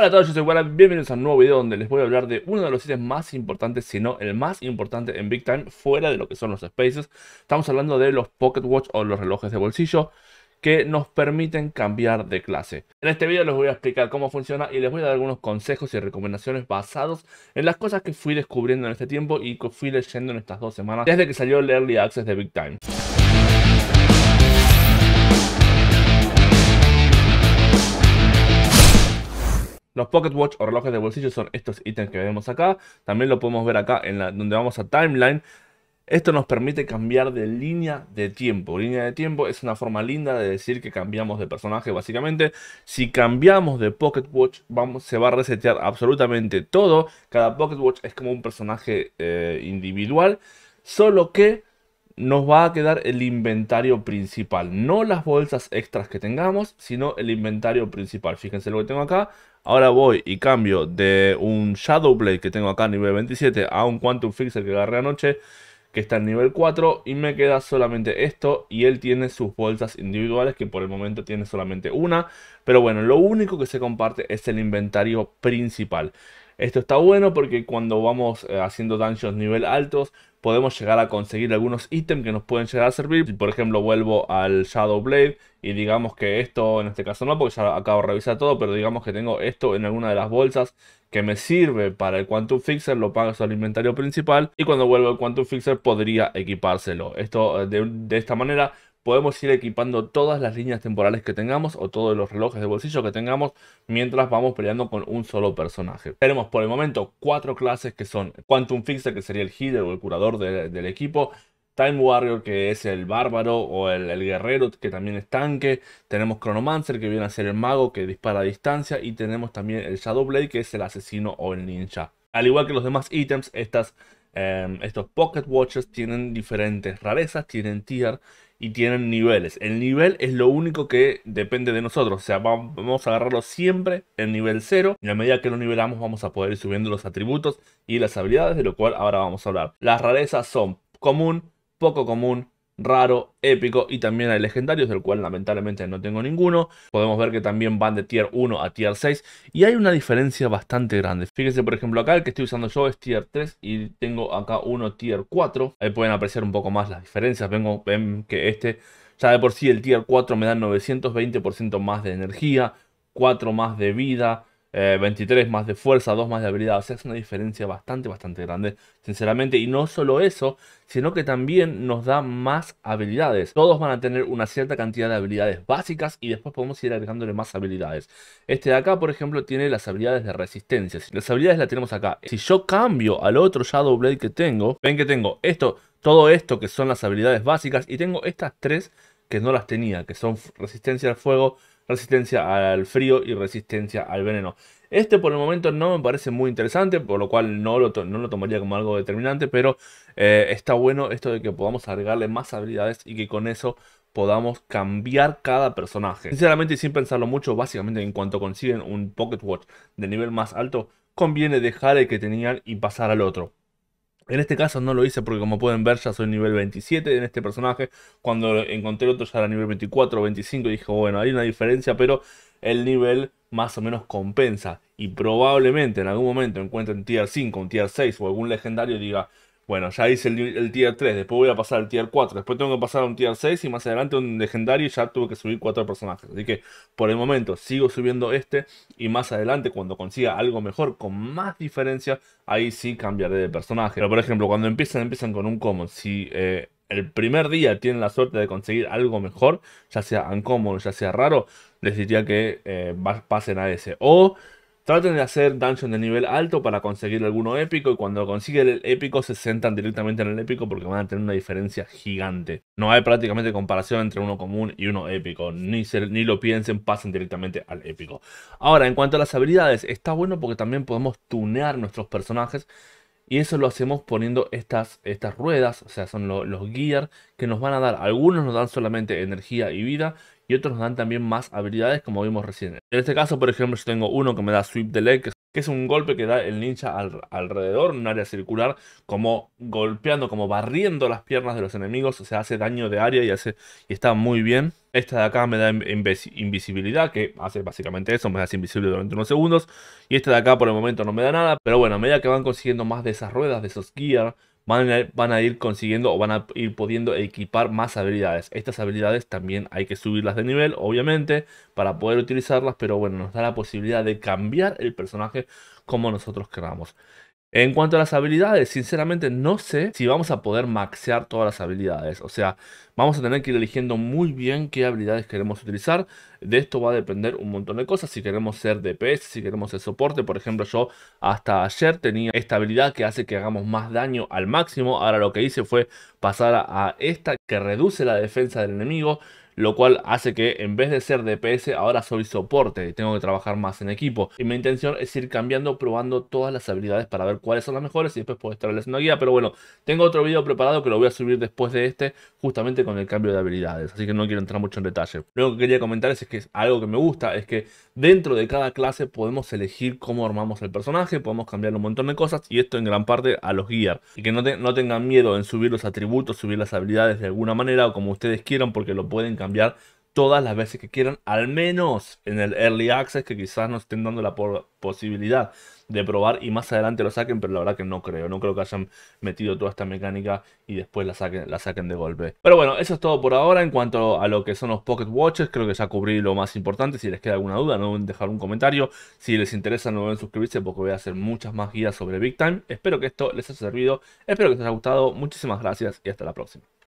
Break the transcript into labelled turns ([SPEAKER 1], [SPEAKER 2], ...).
[SPEAKER 1] Hola a todos, yo soy bienvenidos a un nuevo video donde les voy a hablar de uno de los sitios más importantes, si no el más importante en Big Time, fuera de lo que son los spaces. Estamos hablando de los Pocket Watch o los relojes de bolsillo que nos permiten cambiar de clase. En este video les voy a explicar cómo funciona y les voy a dar algunos consejos y recomendaciones basados en las cosas que fui descubriendo en este tiempo y que fui leyendo en estas dos semanas desde que salió el Early Access de Big Time. Los Pocket Watch o relojes de bolsillo son estos ítems que vemos acá. También lo podemos ver acá en la, donde vamos a Timeline. Esto nos permite cambiar de línea de tiempo. Línea de tiempo es una forma linda de decir que cambiamos de personaje básicamente. Si cambiamos de Pocket Watch se va a resetear absolutamente todo. Cada Pocket Watch es como un personaje eh, individual. Solo que nos va a quedar el inventario principal. No las bolsas extras que tengamos, sino el inventario principal. Fíjense lo que tengo acá. Ahora voy y cambio de un Shadowblade que tengo acá a nivel 27 a un Quantum Fixer que agarré anoche que está en nivel 4 y me queda solamente esto y él tiene sus bolsas individuales que por el momento tiene solamente una pero bueno lo único que se comparte es el inventario principal esto está bueno porque cuando vamos eh, haciendo dungeons nivel altos podemos llegar a conseguir algunos ítems que nos pueden llegar a servir. por ejemplo vuelvo al Shadow Blade y digamos que esto, en este caso no porque ya acabo de revisar todo, pero digamos que tengo esto en alguna de las bolsas que me sirve para el Quantum Fixer, lo paga al inventario principal y cuando vuelvo al Quantum Fixer podría equipárselo. Esto eh, de esta manera podemos ir equipando todas las líneas temporales que tengamos o todos los relojes de bolsillo que tengamos mientras vamos peleando con un solo personaje. Tenemos por el momento cuatro clases que son Quantum Fixer, que sería el healer o el curador del equipo, Time Warrior, que es el bárbaro o el, guerrero, que también es tanque. Tenemos Chronomancer, que viene a ser el mago, que dispara a distancia. Y tenemos también el Blade, que es el asesino o el ninja. Al igual que los demás ítems, estas Em, estos Pocket Watches tienen diferentes rarezas, tienen tier y tienen niveles. El nivel es lo único que depende de nosotros. O sea, vamos a agarrarlo siempre en nivel 0. Y a medida que lo nivelamos vamos a poder ir subiendo los atributos y las habilidades, de lo cual ahora vamos a hablar. Las rarezas son común, poco común, raro, épico y también hay legendarios, del cual lamentablemente no tengo ninguno. Podemos ver que también van de tier 1 a tier 6 y hay una diferencia bastante grande. Fíjense, por ejemplo, acá el que estoy usando yo es tier 3 y tengo acá uno tier 4. Ahí pueden apreciar un poco más las diferencias. Vengo, ven que este ya de por sí el tier 4 me da 920% más de energía, 4 más de vida, 23 eh, más de fuerza, 2 más de habilidad. O sea, es una diferencia bastante, bastante grande, sinceramente. Y no solo eso, sino que también nos da más habilidades. Todos van a tener una cierta cantidad de habilidades básicas y después podemos ir agregándole más habilidades. Este de acá, por ejemplo, tiene las habilidades de resistencia. Las habilidades las tenemos acá. Si yo cambio al otro Shadow Blade que tengo, ven que tengo esto, todo esto que son las habilidades básicas y tengo estas tres que no las tenía, que son resistencia al fuego, resistencia al frío y resistencia al veneno. Este por el momento no me parece muy interesante, por lo cual no lo, no lo tomaría como algo determinante, pero eh, está bueno esto de que podamos agregarle más habilidades y que con eso podamos cambiar cada personaje. Sinceramente y sin pensarlo mucho, básicamente en cuanto consiguen un Pocket Watch de nivel más alto, conviene dejar el que tenían y pasar al otro. En este caso no lo hice porque como pueden ver ya soy nivel 27 en este personaje. Cuando encontré otro ya era nivel 24 o 25 y dije, bueno, hay una diferencia, pero el nivel más o menos compensa. Y probablemente en algún momento encuentre un tier 5, un tier 6 o algún legendario y diga, bueno, ya hice el, tier 3, después voy a pasar al tier 4, después tengo que pasar a un tier 6 y más adelante un legendario y ya tuve que subir 4 personajes. Así que por el momento sigo subiendo este y más adelante cuando consiga algo mejor con más diferencia, ahí sí cambiaré de personaje. Pero por ejemplo, cuando empiezan, empiezan con un common. Si eh, el primer día tienen la suerte de conseguir algo mejor, ya sea uncommon, ya sea raro, les diría que eh, pasen a ese. O Traten de hacer dungeon de nivel alto para conseguir alguno épico y cuando consiguen el épico se sentan directamente en el épico porque van a tener una diferencia gigante. No hay prácticamente comparación entre uno común y uno épico. Ni, ni lo piensen, pasen directamente al épico. Ahora, en cuanto a las habilidades, está bueno porque también podemos tunear nuestros personajes. Y eso lo hacemos poniendo estas, estas ruedas, o sea, son los gear que nos van a dar. Algunos nos dan solamente energía y vida y otros nos dan también más habilidades como vimos recién. En este caso, por ejemplo, yo tengo uno que me da sweep de leg, que es un golpe que da el ninja alrededor, en un área circular, como golpeando, como barriendo las piernas de los enemigos, o sea, hace daño de área y, hace, y está muy bien. Esta de acá me da invisibilidad, que hace básicamente eso, me hace invisible durante unos segundos. Y esta de acá por el momento no me da nada, pero bueno, a medida que van consiguiendo más de esas ruedas, de esos gear, van a, ir consiguiendo o van a ir pudiendo equipar más habilidades. Estas habilidades también hay que subirlas de nivel, obviamente, para poder utilizarlas, pero bueno, nos da la posibilidad de cambiar el personaje como nosotros queramos. En cuanto a las habilidades, sinceramente no sé si vamos a poder maxear todas las habilidades. O sea, vamos a tener que ir eligiendo muy bien qué habilidades queremos utilizar. De esto va a depender un montón de cosas. Si queremos ser DPS, e si queremos ser soporte. Por ejemplo, yo hasta ayer tenía esta habilidad que hace que hagamos más daño al máximo. Ahora lo que hice fue pasar a esta que reduce la defensa del enemigo lo cual hace que en vez de ser DPS ahora soy soporte y tengo que trabajar más en equipo. Y mi intención es ir cambiando, probando todas las habilidades para ver cuáles son las mejores y después puedo estarles una guía. Pero bueno, tengo otro video preparado que lo voy a subir después de este, justamente con el cambio de habilidades, así que no quiero entrar mucho en detalle. Lo que quería comentar es que es algo que me gusta, es que dentro de cada clase podemos elegir cómo armamos el personaje, podemos cambiar un montón de cosas y esto en gran parte a los guías. Y que no, no tengan miedo en subir los atributos, subir las habilidades de alguna manera o como ustedes quieran porque lo pueden cambiar todas las veces que quieran, al menos en el Early Access, que quizás nos estén dando la posibilidad de probar y más adelante lo saquen, pero la verdad que no creo, no creo que hayan metido toda esta mecánica y después la saquen, la saquen de golpe. Pero bueno, eso es todo por ahora en cuanto a lo que son los Pocket Watches, creo que ya cubrí lo más importante, si les queda alguna duda no deben dejar un comentario, si les interesa no deben suscribirse porque voy a hacer muchas más guías sobre Big Time, espero que esto les haya servido, espero que les haya gustado, muchísimas gracias y hasta la próxima.